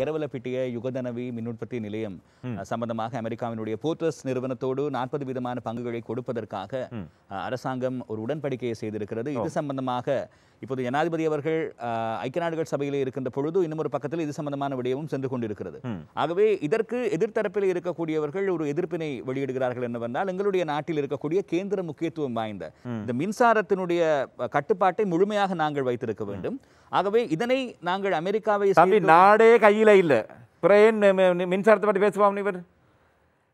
கெரவலப்பிட்டிய யுகதனவி மின்னுற்பத்தி நிலையம் சம்பந்தமாக அமெரிக்காவினுடைய போர்ட்ரஸ் நிறுவனத்தோடு நாற்பது விதமான பங்குகளை கொடுப்பதற்காக அரசாங்கம் ஒரு உடன்படிக்கையை செய்திருக்கிறது இது சம்பந்தமாக இப்போது ஜனாதிபதி அவர்கள் ஐக்கிய நாடுகள் சபையில் இருக்கின்ற பொழுது இன்னும் ஒரு பக்கத்தில் இது சம்பந்தமான விடயமும் சென்று கொண்டிருக்கிறது ஆகவே இதற்கு எதிர்த்தரப்பில் இருக்கக்கூடியவர்கள் ஒரு எதிர்ப்பினை வெளியிடுகிறார்கள் என்னவென்றால் எங்களுடைய நாட்டில் இருக்கக்கூடிய கேந்திர முக்கியத்துவம் வாய்ந்த இந்த மின்சாரத்தினுடைய கட்டுப்பாட்டை முழுமையாக நாங்கள் வைத்திருக்க வேண்டும் ஆகவே இதனை நாங்கள் அமெரிக்காவை தம்பி நாடே கையில் இல்லை பிற ஏன் மின்சாரத்தை பற்றி பேசுவான் இவர்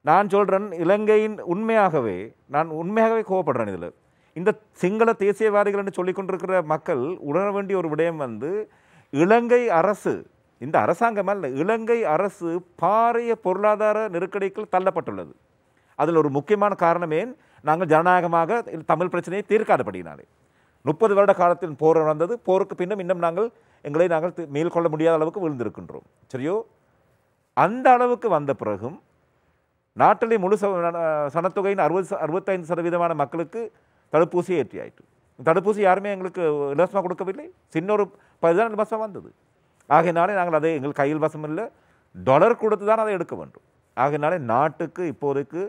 நான் சொல்கிறேன் இலங்கையின் உண்மையாகவே நான் உண்மையாகவே கோவப்படுறேன் இதில் இந்த சிங்கள தேசியவாதிகள் என்று சொல்லி கொண்டிருக்கிற மக்கள் உணர வேண்டிய ஒரு விடயம் வந்து இலங்கை அரசு இந்த அரசாங்கம் அல்ல இலங்கை அரசு பாரிய பொருளாதார நெருக்கடிக்குள் தள்ளப்பட்டுள்ளது அதில் ஒரு முக்கியமான காரணமே நாங்கள் ஜனநாயகமாக தமிழ் பிரச்சனையை தீர்க்காதபடினாலே முப்பது வருட காலத்தில் போர் நடந்தது போருக்கு பின்னும் இன்னும் நாங்கள் எங்களை நாங்கள் மேற்கொள்ள முடியாத அளவுக்கு விழுந்திருக்கின்றோம் சரியோ அந்த அளவுக்கு வந்த பிறகும் நாட்டிலே முழு சனத்தொகையின் அறுபது அறுபத்தைந்து சதவீதமான மக்களுக்கு ஏற்றி ஆயிட்டு தடுப்பூசி யாருமே எங்களுக்கு இலவசமாக கொடுக்கவில்லை சின்ன ஒரு மாதம் வந்தது ஆகையினாலே நாங்கள் அதை எங்கள் கையில் வசம் இல்லை டாலர் கொடுத்து தான் அதை எடுக்க வேண்டும் ஆகையினாலே நாட்டுக்கு இப்போதைக்கு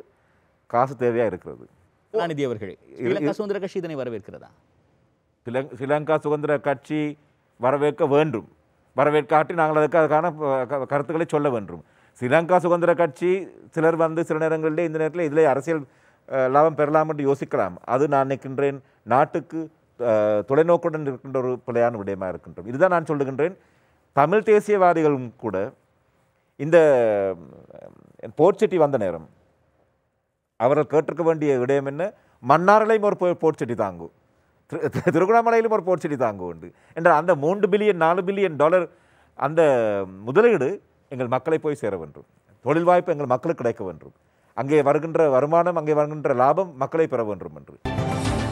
காசு தேவையாக இருக்கிறது கருணாநிதி அவர்களே சுதந்திர கட்சி இதனை வரவேற்கிறதா ஸ்ரீலங்கா சுதந்திர கட்சி வரவேற்க வேண்டும் வரவேற்காட்டி நாங்கள் அதுக்கான கருத்துக்களை சொல்ல வேண்டும் ஸ்ரீலங்கா சுதந்திர கட்சி சிலர் வந்து சில நேரங்களிலே இந்த நேரத்தில் இதில் அரசியல் லாபம் பெறலாம் என்று யோசிக்கலாம் அது நான் நினைக்கின்றேன் நாட்டுக்கு தொலைநோக்குடன் இருக்கின்ற ஒரு பிள்ளையான விடயமாக இருக்கின்றோம் இதுதான் நான் சொல்லுகின்றேன் தமிழ் தேசியவாதிகளும் கூட இந்த போர்ச்செட்டி வந்த நேரம் அவர்கள் கேட்டிருக்க வேண்டிய விடயம் என்ன மன்னார்களையும் ஒரு போர்ச்செட்டி தாங்கும் திருகோணமலையிலும் ஒரு போர்ச்செடி தாங்க உண்டு என்றால் அந்த மூன்று பில்லியன் நாலு பில்லியன் டாலர் அந்த முதலீடு எங்கள் மக்களை போய் சேர வேண்டும் தொழில் வாய்ப்பு எங்கள் மக்களுக்கு கிடைக்க வேண்டும் அங்கே வருகின்ற வருமானம் அங்கே வருகின்ற லாபம் மக்களை பெற வேண்டும் என்று